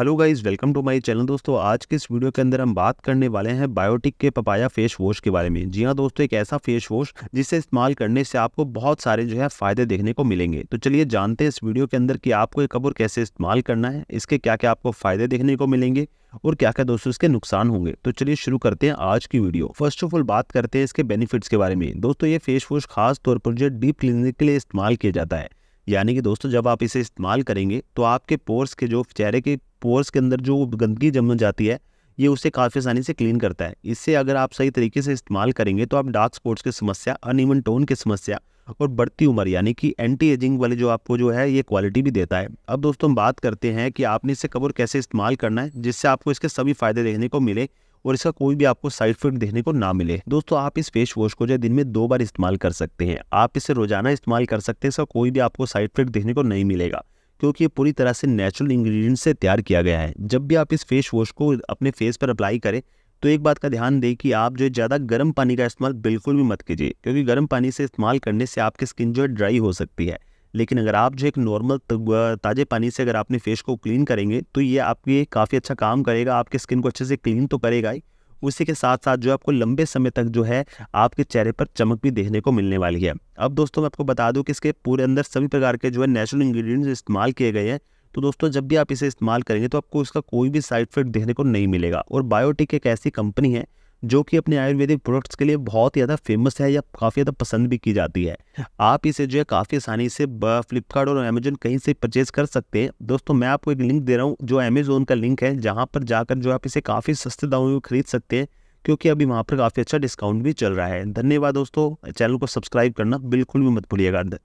hello guys welcome to my channel दोस्तों आज के इस वीडियो के अंदर हम बात करने वाले हैं बायोटिक के पपाया फेस वॉश के बारे में जी हाँ दोस्तों एक ऐसा फेस वॉश जिसे इस्तेमाल करने से आपको बहुत सारे जो है फायदे देखने को मिलेंगे तो चलिए जानते हैं इस वीडियो के अंदर कि आपको ये कपूर कैसे इस्तेमाल करना है इसके क्या क्या आपको फायदे देखने को मिलेंगे और क्या क्या दोस्तों इसके नुकसान होंगे तो चलिए शुरू करते हैं आज की वीडियो फर्स्ट ऑफ ऑल बात करते हैं इसके बेनिफिट्स के बारे में दोस्तों ये फेस वॉश खास तौर पर जो डीप क्लीनिंग के लिए इस्तेमाल किया जाता है यानी कि दोस्तों जब आप इसे इस्तेमाल करेंगे तो आपके पोर्स के जो चेहरे के पोर्स के अंदर जो गंदगी जम जाती है ये उसे काफ़ी आसानी से क्लीन करता है इससे अगर आप सही तरीके से इस्तेमाल करेंगे तो आप डार्क स्पॉट्स की समस्या अनइवन टोन की समस्या और बढ़ती उम्र यानी कि एंटी एजिंग वाले जो आपको जो है ये क्वालिटी भी देता है अब दोस्तों हम बात करते हैं कि आपने इसे कवर कैसे इस्तेमाल करना है जिससे आपको इसके सभी फ़ायदे देखने को मिले और इसका कोई भी आपको साइड इफेक्ट देखने को ना मिले दोस्तों आप इस फेस वॉश को जो दिन में दो बार इस्तेमाल कर सकते हैं आप इसे रोजाना इस्तेमाल कर सकते हैं इसका कोई भी आपको साइड इफेक्ट देखने को नहीं मिलेगा क्योंकि ये पूरी तरह से नेचुरल इंग्रेडिएंट से तैयार किया गया है जब भी आप इस फेस वॉश को अपने फेस पर अप्लाई करें तो एक बात का ध्यान दें कि आप जो है ज़्यादा गर्म पानी का इस्तेमाल बिल्कुल भी मत कीजिए क्योंकि गर्म पानी से इस्तेमाल करने से आपकी स्किन जो है ड्राई हो सकती है लेकिन अगर आप जो एक नॉर्मल ताज़े पानी से अगर आपने फेस को क्लीन करेंगे तो ये आपके काफ़ी अच्छा काम करेगा आपके स्किन को अच्छे से क्लीन तो करेगा ही उसी के साथ साथ जो आपको लंबे समय तक जो है आपके चेहरे पर चमक भी देखने को मिलने वाली है अब दोस्तों मैं आपको बता दूं कि इसके पूरे अंदर सभी प्रकार के जो है नेचुरल इंग्रेडिएंट्स इस्तेमाल किए गए हैं तो दोस्तों जब भी आप इसे इस्तेमाल करेंगे तो आपको इसका कोई भी साइड इफेक्ट देखने को नहीं मिलेगा और बायोटिक एक ऐसी कंपनी है जो कि अपने आयुर्वेदिक प्रोडक्ट्स के लिए बहुत ज़्यादा फेमस है या काफ़ी ज़्यादा पसंद भी की जाती है आप इसे जो है काफ़ी आसानी से फ्लिपकार्ट और अमेजोन कहीं से परचेज कर सकते हैं दोस्तों मैं आपको एक लिंक दे रहा हूँ जो अमेजोन का लिंक है जहाँ पर जाकर जो आप इसे काफ़ी सस्ते दामों में खरीद सकते हैं क्योंकि अभी वहाँ पर काफ़ी अच्छा डिस्काउंट भी चल रहा है धन्यवाद दोस्तों चैनल को सब्सक्राइब करना बिल्कुल भी मत भूलिएगा